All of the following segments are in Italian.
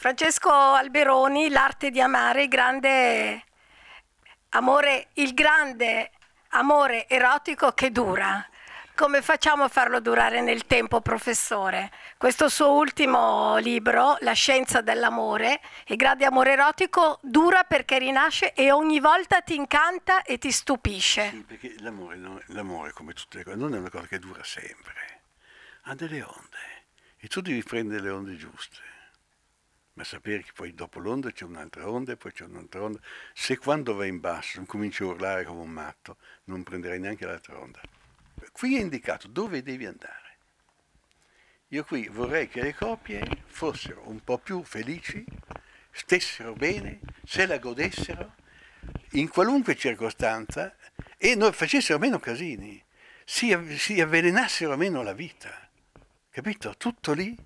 Francesco Alberoni, L'arte di amare, il grande amore, il grande amore erotico che dura. Come facciamo a farlo durare nel tempo, professore? Questo suo ultimo libro, La scienza dell'amore, il grande amore erotico, dura perché rinasce e ogni volta ti incanta e ti stupisce. Sì, perché l'amore, l'amore come tutte le cose, non è una cosa che dura sempre, ha delle onde e tu devi prendere le onde giuste ma sapere che poi dopo l'onda c'è un'altra onda e poi c'è un'altra onda, se quando vai in basso non cominci a urlare come un matto, non prenderai neanche l'altra onda. Qui è indicato dove devi andare. Io qui vorrei che le coppie fossero un po' più felici, stessero bene, se la godessero, in qualunque circostanza, e facessero meno casini, si, si avvelenassero meno la vita. Capito? Tutto lì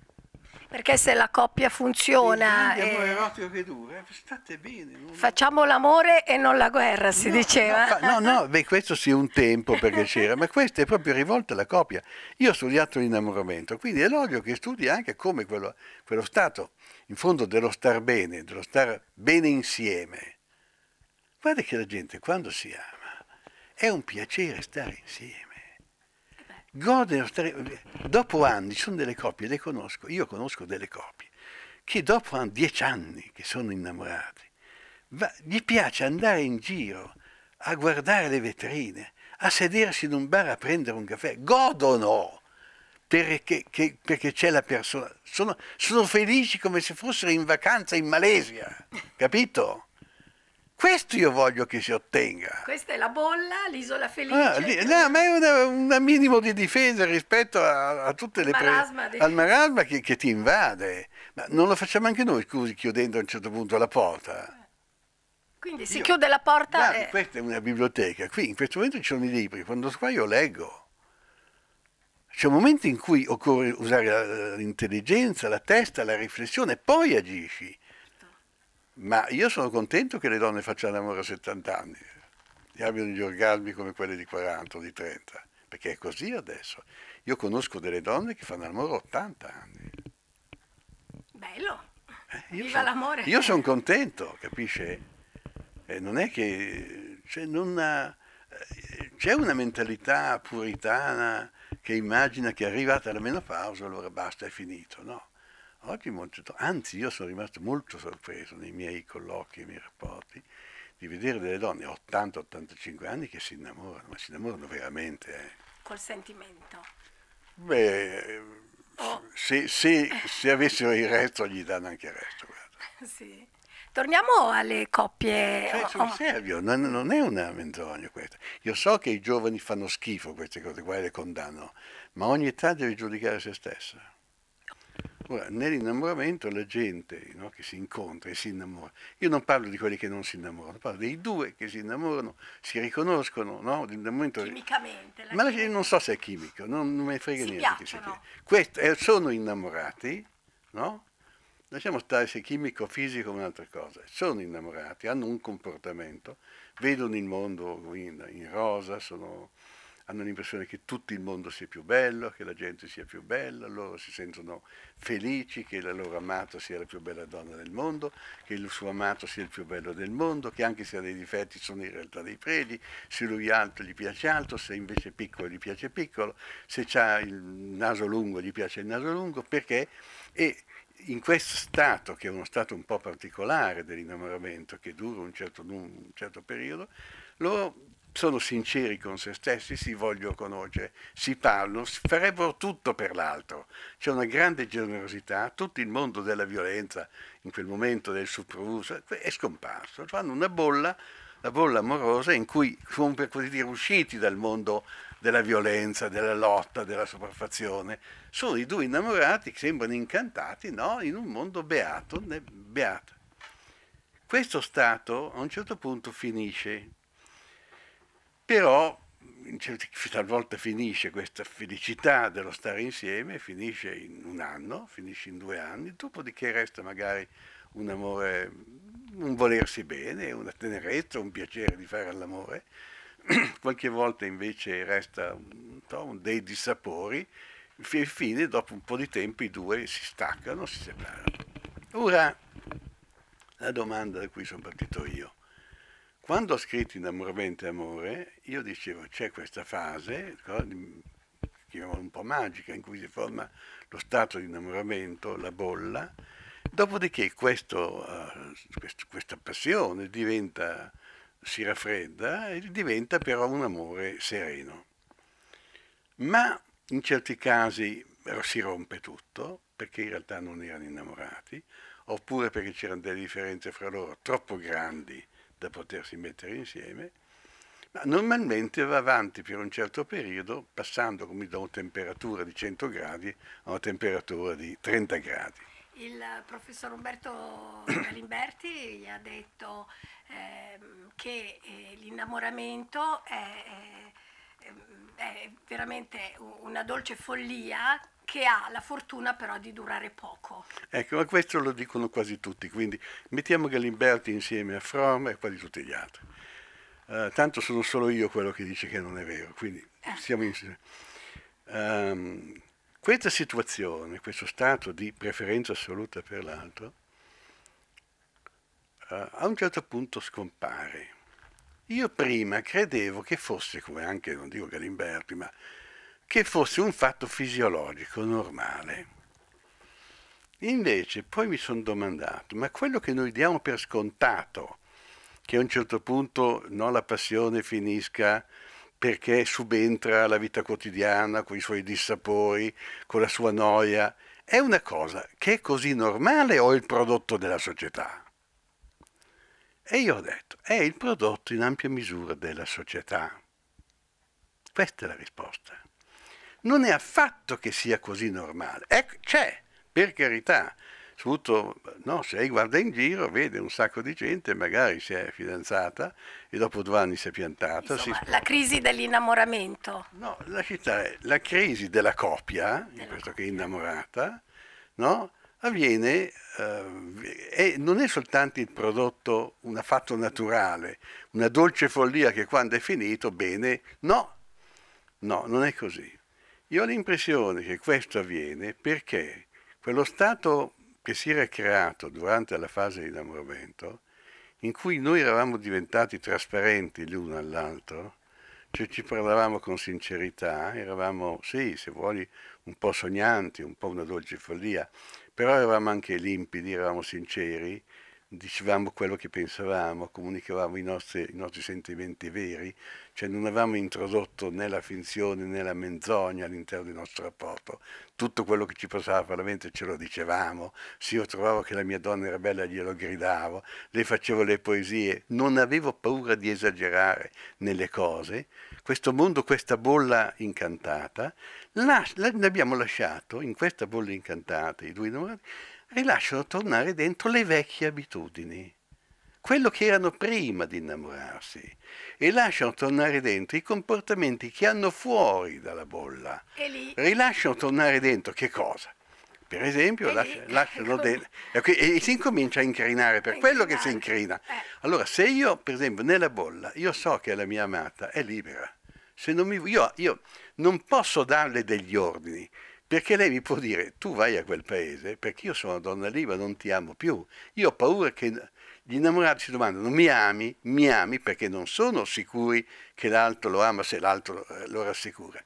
perché se la coppia funziona... Eh, e... Dura, eh, bene, non... Facciamo l'amore e non la guerra, si no, diceva. No, no, no, beh, questo sì un tempo perché c'era, ma questo è proprio rivolto alla coppia. Io ho studiato l'innamoramento, quindi è logico che studi anche come quello, quello stato, in fondo, dello star bene, dello star bene insieme. Guarda che la gente quando si ama è un piacere stare insieme. Gode, dopo anni, ci sono delle coppie, le conosco, io conosco delle coppie, che dopo dieci anni che sono innamorati, va, gli piace andare in giro a guardare le vetrine, a sedersi in un bar a prendere un caffè, godono perché, che, perché c'è la persona, sono, sono felici come se fossero in vacanza in Malesia, capito? Questo io voglio che si ottenga. Questa è la bolla, l'isola felice. Ah, li, no, ma è un minimo di difesa rispetto a, a tutte le marasma pre... di... al marasma che, che, ti invade. Ma non lo facciamo anche noi, scusi, chiudendo a un certo punto la porta. Quindi si io... chiude la porta. Ma e... Questa è una biblioteca, qui in questo momento ci sono i libri, quando sto qua io leggo. C'è un momento in cui occorre usare l'intelligenza, la testa, la riflessione, poi agisci ma io sono contento che le donne facciano amore a 70 anni e eh. abbiano gli orgasmi come quelli di 40 o di 30, perché è così adesso. Io conosco delle donne che fanno amore a 80 anni. Bello. Eh, io Viva son, l'amore. Io sono contento, capisce? Eh, non è che cioè, non ha, eh, c'è una mentalità puritana che immagina che è arrivata la menopausa, allora basta, è finito, no? Oggi molto, anzi io sono rimasto molto sorpreso nei miei colloqui, nei miei rapporti, di vedere delle donne 80-85 anni che si innamorano, ma si innamorano veramente. Eh. Col sentimento. Beh, oh. se, se, se, avessero il resto gli danno anche il resto. Sì. Torniamo alle coppie. Cioè, oh, sul oh. serio, non, non, è una menzogna questa. Io so che i giovani fanno schifo queste cose qua le condanno, ma ogni età deve giudicare se stessa. Ora, ecco, nell'innamoramento la gente no, che si incontra e si innamora, io non parlo di quelli che non si innamorano, parlo dei due che si innamorano, si riconoscono, no? Chimicamente. Ma la gente non so se è chimico, non, non me frega si niente. Questo, eh, sono innamorati, no? Lasciamo stare se chimico o fisico è un'altra cosa. Sono innamorati, hanno un comportamento, vedono il mondo in, in rosa, sono hanno l'impressione che tutto il mondo sia più bello, che la gente sia più bella, loro si sentono felici che la loro amata sia la più bella donna del mondo, che il suo amato sia il più bello del mondo, che anche se ha dei difetti sono in realtà dei predi, se lui è alto gli piace alto, se invece è piccolo gli piace piccolo, se ha il naso lungo gli piace il naso lungo, perché? E in questo stato, che è uno stato un po' particolare dell'innamoramento, che dura un certo, un certo periodo, loro sono sinceri con se stessi, si vogliono conoscere, si parlano, si farebbero tutto per l'altro. C'è una grande generosità, tutto il mondo della violenza in quel momento del sopruso è scomparso. Fanno una bolla, la bolla amorosa in cui sono per così dire usciti dal mondo della violenza, della lotta, della sopraffazione. Sono i due innamorati che sembrano incantati no? in un mondo beato, beato. Questo stato a un certo punto finisce però talvolta finisce questa felicità dello stare insieme, finisce in un anno, finisce in due anni, dopodiché resta magari un amore, un volersi bene, una tenerezza, un piacere di fare l'amore, qualche volta invece resta so, dei dissapori, e fine dopo un po' di tempo i due si staccano, si separano. Ora la domanda da cui sono partito io quando ho scritto Innamoramento e Amore, io dicevo c'è questa fase, chiamiamola un po' magica, in cui si forma lo stato di innamoramento, la bolla, dopodiché questo, eh, questa passione diventa, si raffredda e diventa però un amore sereno. Ma in certi casi si rompe tutto, perché in realtà non erano innamorati, oppure perché c'erano delle differenze fra loro troppo grandi da potersi mettere insieme, ma normalmente va avanti per un certo periodo passando da una temperatura di 100 gradi a una temperatura di 30 gradi. Il professor Umberto Galimberti gli ha detto eh, che eh, l'innamoramento è, è, è veramente una dolce follia che ha la fortuna però di durare poco. Ecco, ma questo lo dicono quasi tutti, quindi mettiamo Galimberti insieme a Fromm e quasi tutti gli altri. Uh, tanto sono solo io quello che dice che non è vero, quindi eh. siamo insieme. Um, questa situazione, questo stato di preferenza assoluta per l'altro, uh, a un certo punto scompare. Io prima credevo che fosse, come anche, non dico Galimberti, ma che fosse un fatto fisiologico, normale. Invece poi mi sono domandato, ma quello che noi diamo per scontato, che a un certo punto no, la passione finisca perché subentra la vita quotidiana con i suoi dissapori, con la sua noia, è una cosa che è così normale o è il prodotto della società? E io ho detto, è il prodotto in ampia misura della società. Questa è la risposta non è affatto che sia così normale. Ecco, c'è, per carità. Soprattutto no, se lei guarda in giro vede un sacco di gente, magari si è fidanzata e dopo due anni si è piantata. Insomma, si la crisi dell'innamoramento. No, la città è la crisi della coppia, della in questo coppia. che è innamorata, no? avviene eh, e non è soltanto il prodotto un affatto naturale, una dolce follia che quando è finito, bene, no, no, non è così. Io ho l'impressione che questo avviene perché quello stato che si era creato durante la fase di innamoramento, in cui noi eravamo diventati trasparenti l'uno all'altro, cioè ci parlavamo con sincerità, eravamo, sì, se vuoi, un po' sognanti, un po' una dolce follia, però eravamo anche limpidi, eravamo sinceri, dicevamo quello che pensavamo, comunicavamo i nostri, i nostri, sentimenti veri, cioè non avevamo introdotto né la finzione né la menzogna all'interno del nostro rapporto, tutto quello che ci passava per la mente ce lo dicevamo, se io trovavo che la mia donna era bella glielo gridavo, le facevo le poesie, non avevo paura di esagerare nelle cose, questo mondo, questa bolla incantata, l'abbiamo lasciato in questa bolla incantata, i due innamorati, e lasciano tornare dentro le vecchie abitudini, quello che erano prima di innamorarsi, e lasciano tornare dentro i comportamenti che hanno fuori dalla bolla. Rilasciano tornare dentro che cosa? per esempio, e, lascia, lasciano dentro e, si incomincia a incrinare per quello che si incrina. Eh. Allora, se io, per esempio, nella bolla, io so che la mia amata è libera, non mi, io, io non posso darle degli ordini, perché lei mi può dire tu vai a quel paese perché io sono una donna libera, non ti amo più, io ho paura che gli innamorati si domandano mi ami, mi ami perché non sono sicuri che l'altro lo ama se l'altro eh, lo rassicura.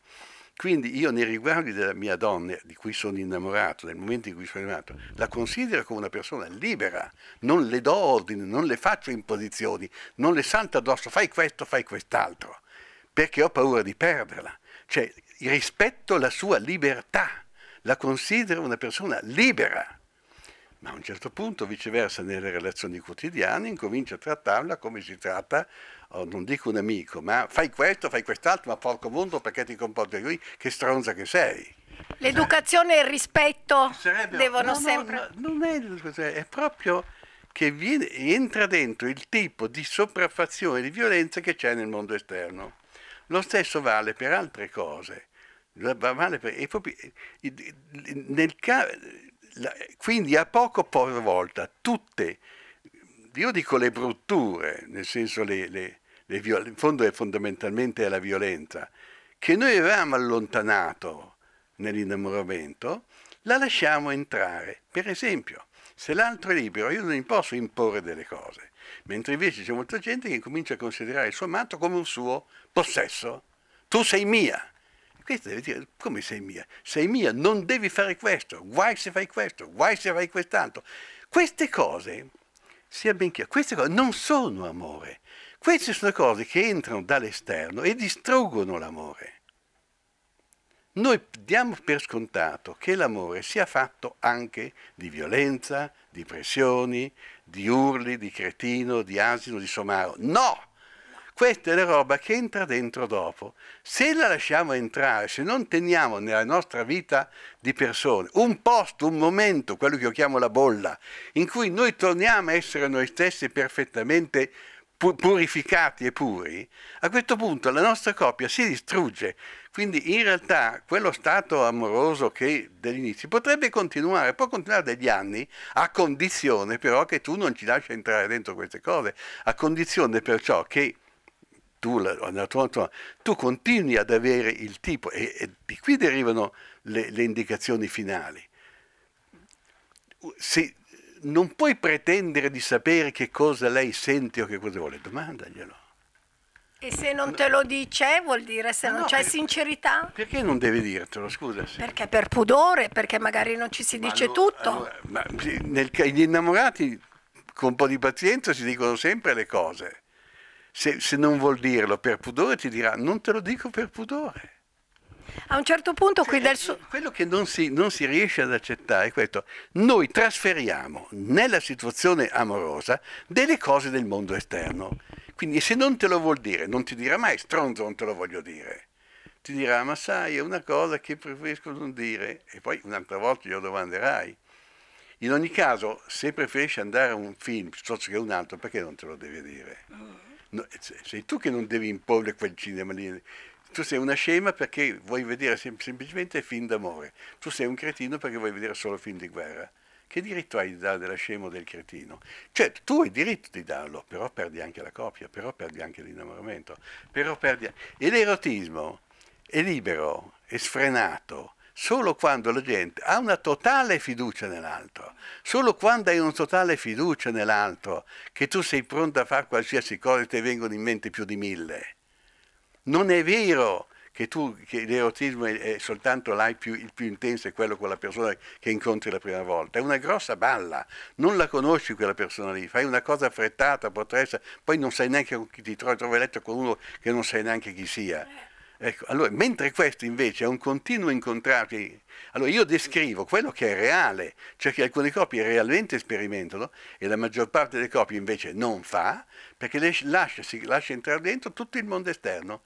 Quindi io nei riguardi della mia donna di cui sono innamorato, nel momento in cui sono innamorato, la considero come una persona libera, non le do ordini, non le faccio imposizioni, non le salto addosso, fai questo, fai quest'altro, perché ho paura di perderla. Cioè, rispetto la sua libertà, la considero una persona libera. Ma a un certo punto, viceversa, nelle relazioni quotidiane incomincia a trattarla come si tratta, oh, non dico un amico, ma fai questo, fai quest'altro, ma porco mondo perché ti comporti così, che stronza che sei. L'educazione eh. e il rispetto Sarebbero, devono no, sempre... No, non è l'educazione, è proprio che viene, entra dentro il tipo di sopraffazione, di violenza che c'è nel mondo esterno. Lo stesso vale per altre cose. Vale per, proprio, nel, quindi a poco per volta tutte, io dico le brutture, nel senso le, le, le in fondo è fondamentalmente la violenza, che noi avevamo allontanato nell'innamoramento, la lasciamo entrare. Per esempio, se l'altro è libero, io non gli posso imporre delle cose mentre invece c'è molta gente che comincia a considerare il suo amato come un suo possesso. Tu sei mia. Questo deve dire, come sei mia? Sei mia, non devi fare questo, guai se fai questo, guai se fai quest'altro. Queste cose, sia ben chiaro, queste cose non sono amore. Queste sono cose che entrano dall'esterno e distruggono l'amore. Noi diamo per scontato che l'amore sia fatto anche di violenza, di pressioni, di urli, di cretino, di asino, di somaro. No! Questa è la roba che entra dentro dopo. Se la lasciamo entrare, se non teniamo nella nostra vita di persone un posto, un momento, quello che io chiamo la bolla, in cui noi torniamo a essere noi stessi perfettamente purificati e puri, a questo punto la nostra coppia si distrugge. Quindi in realtà quello stato amoroso che dell'inizio potrebbe continuare, può continuare degli anni, a condizione però che tu non ci lasci entrare dentro queste cose, a condizione perciò che tu, la, tua, tua, tu continui ad avere il tipo e, e di qui derivano le, le indicazioni finali. Se, non puoi pretendere di sapere che cosa lei sente o che cosa vuole, domandaglielo. E se non te lo dice vuol dire se no, non c'è per, sincerità? Perché non deve dirtelo, scusa? Perché per pudore, perché magari non ci si ma dice allora, tutto. Allora, ma gli innamorati con un po' di pazienza si dicono sempre le cose. Se, se non vuol dirlo per pudore ti dirà non te lo dico per pudore. A un certo punto cioè, qui del eh, su- Quello che non si, non si riesce ad accettare è questo. Noi trasferiamo nella situazione amorosa delle cose del mondo esterno. Quindi se non te lo vuol dire, non ti dirà mai stronzo, non te lo voglio dire. Ti dirà, ma sai, è una cosa che preferisco non dire. E poi un'altra volta glielo domanderai. In ogni caso, se preferisci andare a un film piuttosto che un altro, perché non te lo devi dire? Mm. No, eh, sei tu che non devi imporre quel cinema lì. Tu sei una scema perché vuoi vedere sem- semplicemente film d'amore. Tu sei un cretino perché vuoi vedere solo film di guerra. Che diritto hai di dare della scema o del cretino? Certo, tu hai diritto di darlo, però perdi anche la coppia, però perdi anche l'innamoramento, però perdi... E l'erotismo è libero, è sfrenato, solo quando la gente ha una totale fiducia nell'altro, solo quando hai una totale fiducia nell'altro, che tu sei pronto a fare qualsiasi cosa e ti vengono in mente più di mille, non è vero che, tu, che l'erotismo è, è soltanto più, il più intenso è quello con la persona che incontri la prima volta. È una grossa balla, non la conosci quella persona lì, fai una cosa affrettata, potresti, poi non sai neanche con chi ti trovi, trovi a letto con uno che non sai neanche chi sia. Ecco, allora, mentre questo invece è un continuo incontrarsi, allora io descrivo quello che è reale, cioè che alcune coppie realmente sperimentano e la maggior parte delle coppie invece non fa, perché lascia, si lascia entrare dentro tutto il mondo esterno.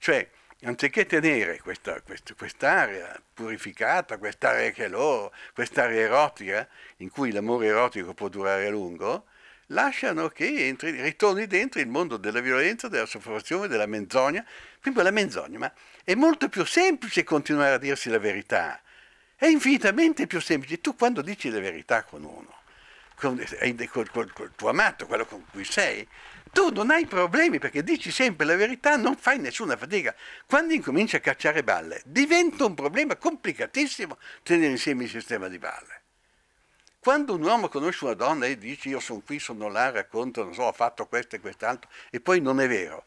Cioè, anziché tenere questa, quest, quest'area purificata, quest'area che è loro, quest'area erotica, in cui l'amore erotico può durare a lungo, lasciano che entri, ritorni dentro il mondo della violenza, della soffocazione, della menzogna. Quindi la menzogna, ma è molto più semplice continuare a dirsi la verità. È infinitamente più semplice. Tu quando dici la verità con uno, con, eh, col, col, col tuo amato, quello con cui sei, tu non hai problemi perché dici sempre la verità, non fai nessuna fatica. Quando incominci a cacciare balle, diventa un problema complicatissimo tenere insieme il sistema di balle. Quando un uomo conosce una donna e dice io sono qui, sono là, racconto, non so, ho fatto questo e quest'altro, e poi non è vero.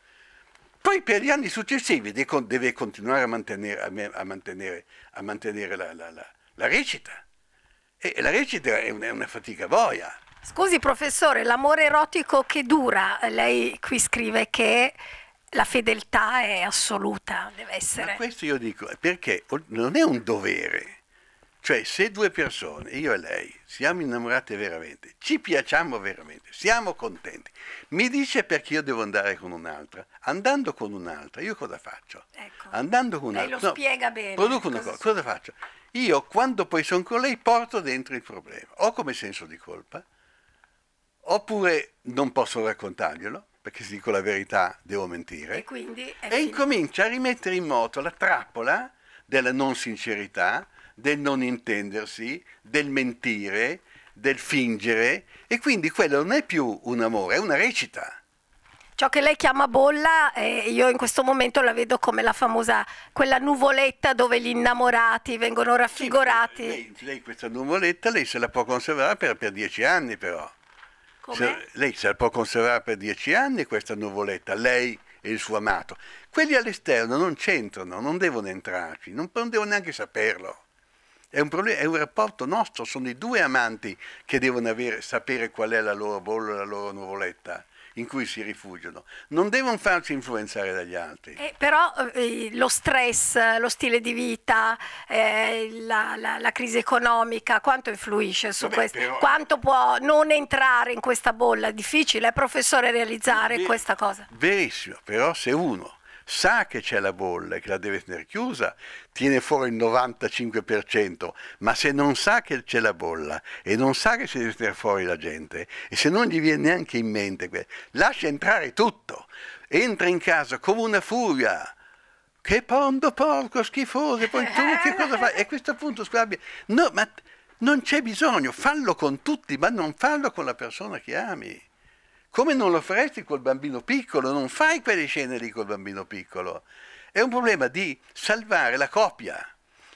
Poi per gli anni successivi deve continuare a mantenere, a mantenere, a mantenere la, la, la, la, recita. E la recita è una, è una fatica boia. Scusi professore, l'amore erotico che dura, lei qui scrive che la fedeltà è assoluta, deve essere. Ma questo io dico perché non è un dovere. Cioè, se due persone, io e lei, siamo innamorate veramente, ci piacciamo veramente, siamo contenti, mi dice perché io devo andare con un'altra. Andando con un'altra, io cosa faccio? Ecco. Andando con un'altra. Lei lo no, spiega bene. Produco una cosa, cosa, faccio? Io, quando poi sono con lei, porto dentro il problema. O come senso di colpa, oppure non posso raccontarglielo, perché se dico la verità devo mentire. E quindi... E incomincia a rimettere in moto la trappola della non sincerità, del non intendersi, del mentire, del fingere e quindi quello non è più un amore, è una recita. Ciò che lei chiama bolla, eh, io in questo momento la vedo come la famosa, quella nuvoletta dove gli innamorati vengono raffigurati. Sì, lei, lei, questa nuvoletta lei se la può conservare per, per dieci anni però. Se, lei se la può conservare per dieci anni questa nuvoletta, lei e il suo amato. Quelli all'esterno non c'entrano, non devono entrarci, non, non devono neanche saperlo. È un, problema, è un rapporto nostro, sono i due amanti che devono avere, sapere qual è la loro bolla, la loro nuvoletta in cui si rifugiano. Non devono farsi influenzare dagli altri. Eh, però eh, lo stress, lo stile di vita, eh, la, la, la, crisi economica, quanto influisce su Vabbè, questo? Però... Quanto può non entrare in questa bolla? Difficile, è difficile, professore, realizzare Ver- questa cosa? Verissimo, però se uno sa che c'è la bolla e che la deve tenere chiusa, tiene fuori il 95%, ma se non sa che c'è la bolla e non sa che si deve tenere fuori la gente e se non gli viene neanche in mente, lascia entrare tutto, entra in casa come una furia. Che pondo porco schifoso, poi tu che cosa fai? E a questo punto squabbia. No, ma non c'è bisogno, fallo con tutti, ma non fallo con la persona che ami. Come non lo faresti col bambino piccolo? Non fai quelle scene lì col bambino piccolo. È un problema di salvare la coppia.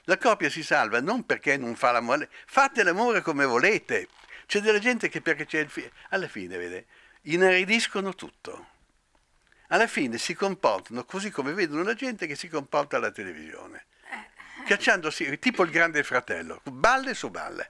La coppia si salva non perché non fa l'amore, fate l'amore come volete. C'è della gente che perché c'è il figlio, alla fine, vede, inaridiscono tutto. Alla fine si comportano così come vedono la gente che si comporta alla televisione eh. cacciandosi tipo il grande fratello, balle su balle.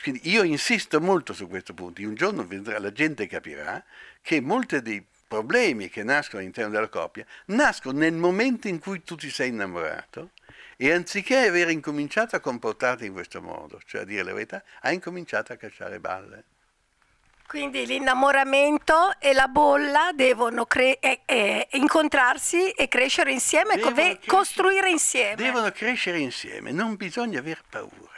Quindi io insisto molto su questo punto, un giorno la gente capirà che molti dei problemi che nascono all'interno della coppia nascono nel momento in cui tu ti sei innamorato e anziché aver incominciato a comportarti in questo modo, cioè a dire la verità, hai incominciato a cacciare balle. Quindi l'innamoramento e la bolla devono cre- eh, eh, incontrarsi e crescere insieme, devono costruire crescere, insieme. Devono crescere insieme, non bisogna aver paura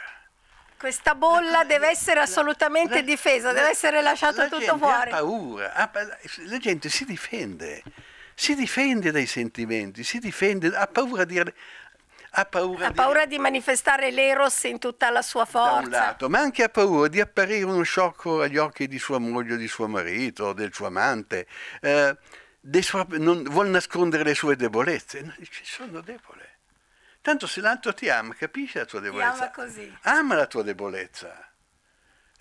questa bolla deve essere assolutamente la, difesa, la, deve essere lasciato tutto fuori. Ha paura, ha, la gente si difende, si difende dai sentimenti, si difende, ha paura di... Ha paura, ha paura di, di, manifestare l'eros in tutta la sua forza. Lato, ma anche ha paura di apparire uno sciocco agli occhi di sua moglie, di suo marito, del suo amante. Eh, sua, non, vuol nascondere le sue debolezze. Ci sono debole. Tanto se l'altro ti ama, capisci la tua debolezza. Ti ama così. Ama la tua debolezza.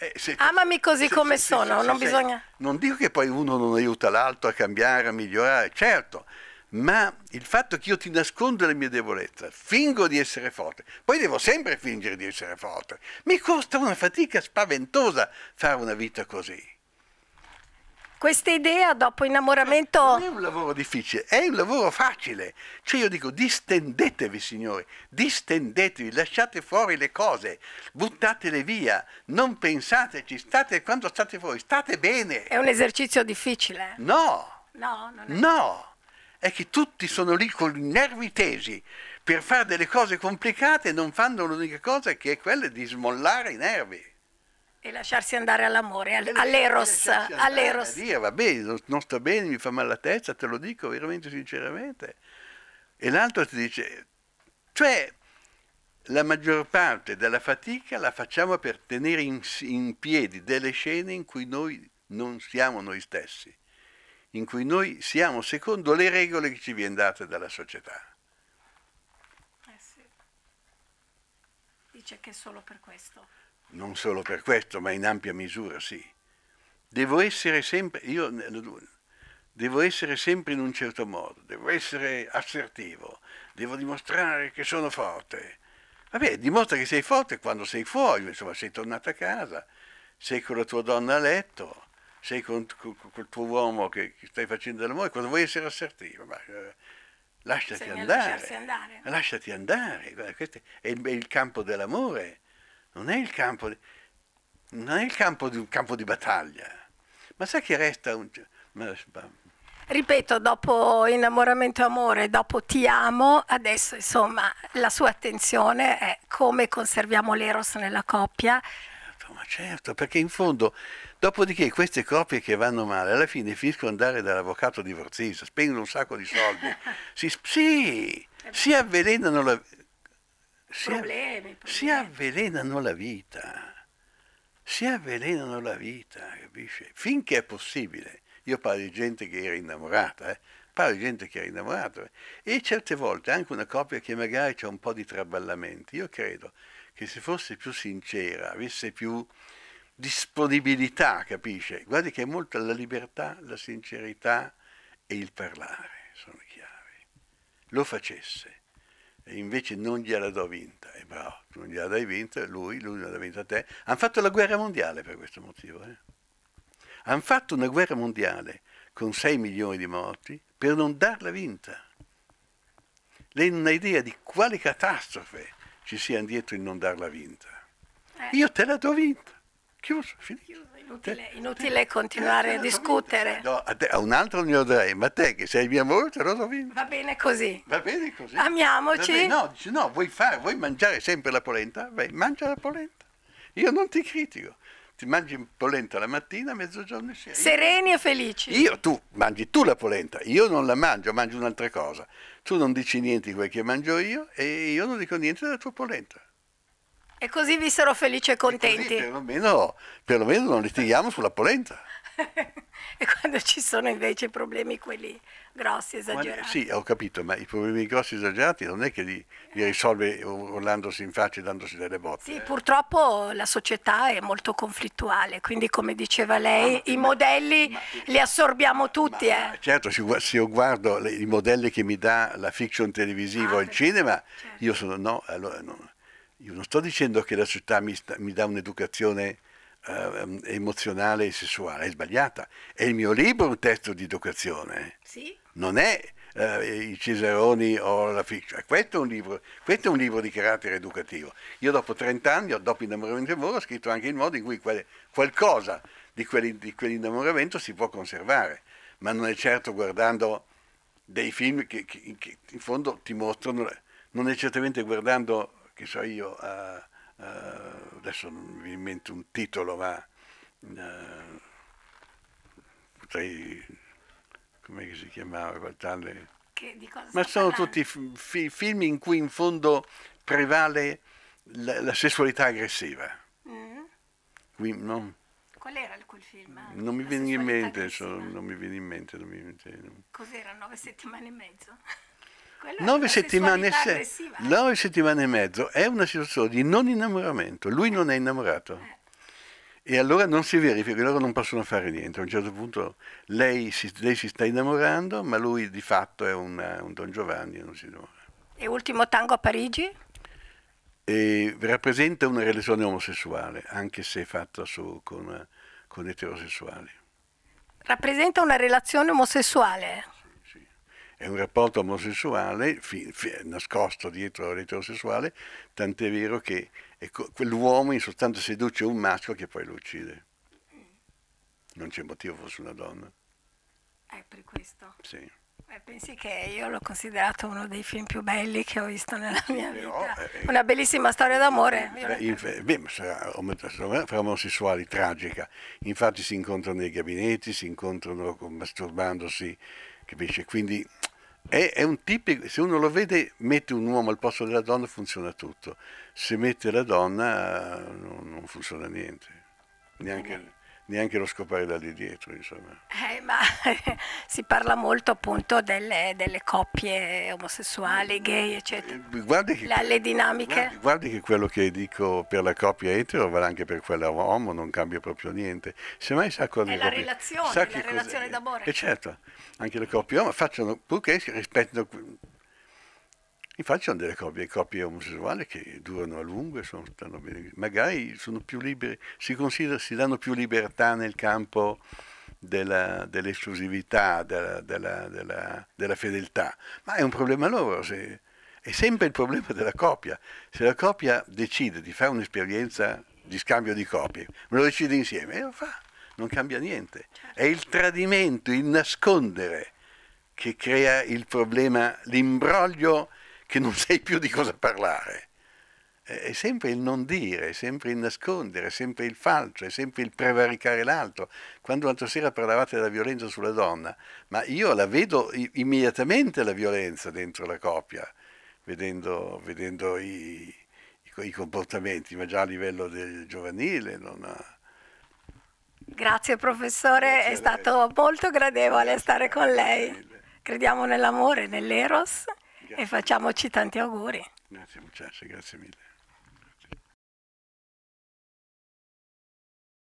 Eh, se, Amami così se, come se, sono, non bisogna... Non dico che poi uno non aiuta l'altro a cambiare, a migliorare, certo, ma il fatto che io ti nascondo le mie debolezze, fingo di essere forte, poi devo sempre fingere di essere forte, mi costa una fatica spaventosa fare una vita così questa idea dopo innamoramento... Non è un lavoro difficile, è un lavoro facile. Cioè io dico distendetevi signori, distendetevi, lasciate fuori le cose, buttatele via, non pensateci, state quando state fuori, state bene. È un esercizio difficile. No. No, non è. No. È che tutti sono lì con i nervi tesi per fare delle cose complicate e non fanno l'unica cosa che è quella di smollare i nervi. E lasciarsi andare all'amore, all- eh, all'eros. all'eros. Eh, via, vabbè, non, non sto bene, mi fa male la testa, te lo dico veramente sinceramente. E l'altro ti dice, cioè la maggior parte della fatica la facciamo per tenere in, in piedi delle scene in cui noi non siamo noi stessi, in cui noi siamo secondo le regole che ci viene date dalla società. Eh sì. Dice che è solo per questo non solo per questo, ma in ampia misura sì. Devo essere sempre, io devo essere sempre in un certo modo, devo essere assertivo, devo dimostrare che sono forte. Vabbè, dimostra che sei forte quando sei fuori, insomma, sei tornato a casa, sei con la tua donna a letto, sei con, il tuo uomo che, che stai facendo l'amore, quando vuoi essere assertivo, ma, eh, lasciati andare, andare, Lasciati andare, questo è il, è il campo dell'amore non è il campo, non è il campo, di, campo di battaglia, ma sai che resta un... Ripeto, dopo innamoramento amore, dopo ti amo, adesso insomma la sua attenzione è come conserviamo l'eros nella coppia. Certo, ma certo, perché in fondo, dopodiché queste coppie che vanno male, alla fine finiscono andare dall'avvocato divorzista, spendono un sacco di soldi, si, sì, si avvelenano la, si, problemi, problemi. si avvelenano la vita, si avvelenano la vita, capisci? Finché è possibile. Io parlo di gente che era innamorata, eh? parlo di gente che era innamorata. Eh? E certe volte anche una coppia che magari ha un po' di traballamenti. Io credo che se fosse più sincera, avesse più disponibilità, capisci? Guardi che è molto la libertà, la sincerità e il parlare sono chiavi. Lo facesse e invece non gliela do vinta. E bravo, tu non gliela dai vinta, lui, lui non l'ha vinta a te. Hanno fatto la guerra mondiale per questo motivo. Eh? Hanno fatto una guerra mondiale con 6 milioni di morti per non darla vinta. Lei non ha idea di quale catastrofe ci sia dietro in non darla vinta. Eh. Io te la do vinta. Chiuso, finito. Inutile, inutile continuare a discutere. No, a, te, a un altro glielo darei, ma te che sei mia moglie te lo rovini. Va bene così. Va bene così. Amiamoci. Bene, no, dici, no, vuoi, fare, vuoi mangiare sempre la polenta? Vai, mangia la polenta. Io non ti critico ti mangi polenta la mattina, mezzogiorno e sera. Sereni e felici. Io, tu, mangi tu la polenta, io non la mangio, mangio un'altra cosa. Tu non dici niente di quel che mangio io e io non dico niente della tua polenta. E così vissero felici e contenti. E perlomeno, perlomeno non litighiamo sulla polenta. e quando ci sono invece problemi quelli grossi, esagerati. Ma, sì, ho capito, ma i problemi grossi esagerati non è che li, li risolve urlandosi in faccia e dandosi delle botte. Sì, eh. purtroppo la società è molto conflittuale, quindi come diceva lei, ma, i ma, modelli li assorbiamo tutti. Eh. Certo, se io guardo le, i modelli che mi dà la fiction televisiva ah, o ah, il certo. cinema, io sono no, allora no io non sto dicendo che la società mi, sta, mi dà un'educazione eh, emozionale e sessuale, è sbagliata. È il mio libro un testo di educazione. Sì. Non è eh, i Cesaroni o la Fiction. Questo è, un libro, questo è un libro di carattere educativo. Io dopo 30 anni, dopo Innamoramento e Amore, ho scritto anche il modo in cui quale, qualcosa di, quelli, di quell'innamoramento si può conservare, ma non è certo guardando dei film che, che, che in fondo ti mostrano, non è certamente guardando che so io, a, eh, a, eh, adesso non mi viene in mente un titolo, ma potrei, eh, come si chiamava quel ma sono parlando? tutti fi- film in cui in fondo prevale la, la sessualità aggressiva. Mm. Qui, no? Qual era quel film? Non mi, mente, non mi viene in mente, non mi viene in mente. Cos'era, nove settimane e mezzo? Nove settimane, se... Eh. nove settimane, e mezzo è una situazione di non innamoramento, lui non è innamorato. Eh. E allora non si verifica, loro non possono fare niente. A un certo punto lei si, lei si sta innamorando, ma lui di fatto è una, un Don Giovanni, e non si innamora. E ultimo tango a Parigi? E rappresenta una relazione omosessuale, anche se fatta su, con, con eterosessuali. Rappresenta una relazione omosessuale? è un rapporto omosessuale fi, fi, nascosto dietro l'eterosessuale, tant'è vero che ecco, quell'uomo in sostanza seduce un maschio che poi lo uccide. Non c'è motivo fosse una donna. È per questo? Sì. Eh, pensi che io l'ho considerato uno dei film più belli che ho visto nella mia Però, vita. Eh, Una bellissima storia eh, d'amore. Eh, eh, beh, beh, sarà fra omosessuali tragica. Infatti si incontrano nei gabinetti, si incontrano masturbandosi, capisci? Quindi è, è, un tipico, se uno lo vede, mette un uomo al posto della donna funziona tutto, se mette la donna eh, non, non funziona niente, neanche neanche lo scopare da lì dietro. Eh, ma, si parla molto appunto delle, delle coppie omosessuali, eh, gay, eccetera. Eh, che, le, le dinamiche. Guardi, guardi, che quello che dico per la coppia etero vale anche per quella uomo, non cambia proprio niente. Semmai sa cosa... È la coppie, relazione, sa la relazione d'amore. E eh, certo, anche le coppie uomo facciano, purché rispettano Infatti ci sono delle coppie, coppie omosessuali che durano a lungo e sono, stanno bene, magari sono più liberi, si, si danno più libertà nel campo della, dell'esclusività, della, della, della, della, fedeltà, ma è un problema loro, se, è sempre il problema della coppia. Se la coppia decide di fare un'esperienza di scambio di coppie, me lo decide insieme e lo fa, non cambia niente. È il tradimento, il nascondere che crea il problema, l'imbroglio che non sai più di cosa parlare. È sempre il non dire, è sempre il nascondere, è sempre il falso, è sempre il prevaricare l'altro. Quando l'altra sera parlavate della violenza sulla donna, ma io la vedo immediatamente la violenza dentro la coppia, vedendo, vedendo i, i comportamenti, ma già a livello del giovanile non ha... Grazie professore, Grazie è stato molto gradevole Grazie stare con lei. Crediamo nell'amore, nell'eros e facciamoci tanti auguri. Grazie muchacha, grazie mille.